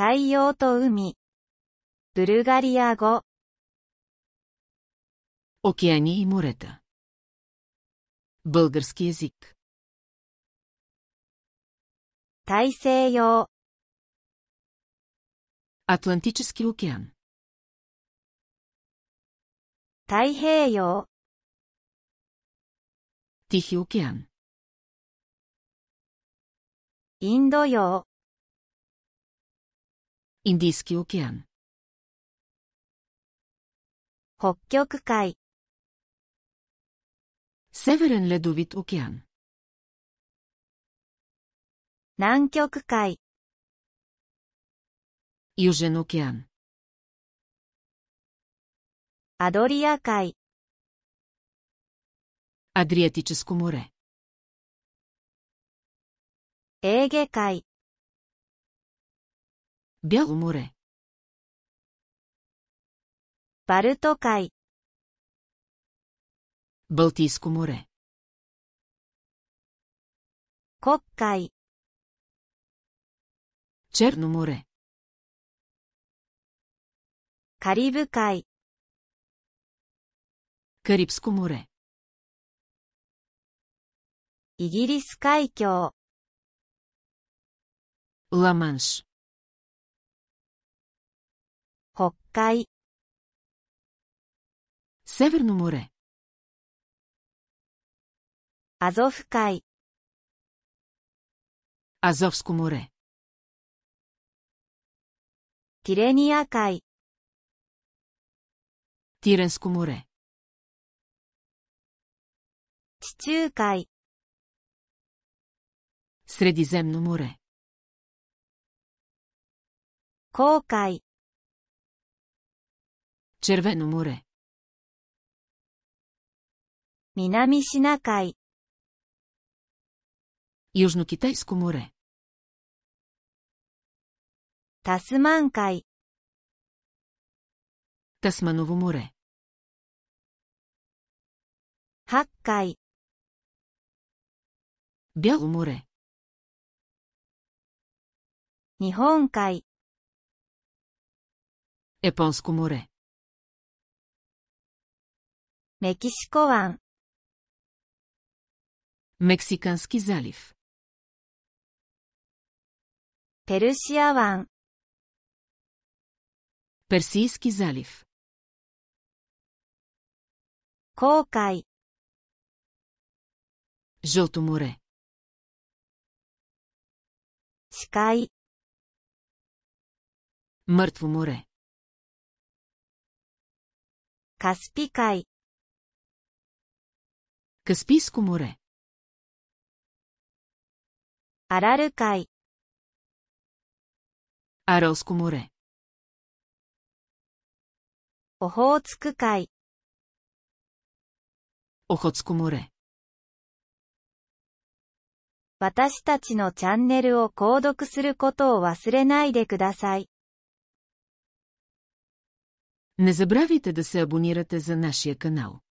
太陽と海。ブルガリア語。オキアニーモレタ。ブルガスキエジック。大西洋。アトランティチスキオキアン。太平洋。ティヒオキアン。インド洋。Индийски океан. Хоккьокукай. Северен ледовит океан. кай. Южен океан. Адория кай. Адриатическо море. Еге кай. Бяло море. Барто край. Балтийско море. Коккай. Черно море. Карибкай. Карибско море. イギリス海峡ラマンシュ北海。セブェルノモレ。アゾフ海。アゾフスクモレ。ティレニア海。ティレンスクモレ。地中海。スレディゼムノモレ。航海。Червено море. 南シナ海 Южно-Китайско море. タスマン海 Тасманово море. 八海 Бяло море. 日本海 Японско море. メキシコ湾 Мексикански залив ペルシア湾 Персийски залив Кокай Жълто море Скай. Мъртво море Каспикай. Каспийско море. Арал край. Аралско море. Охотск край. Охотско море. 私たちのチャンネルを購読することを忘れないでください。Не забравяйте да се абонирате за нашия канал.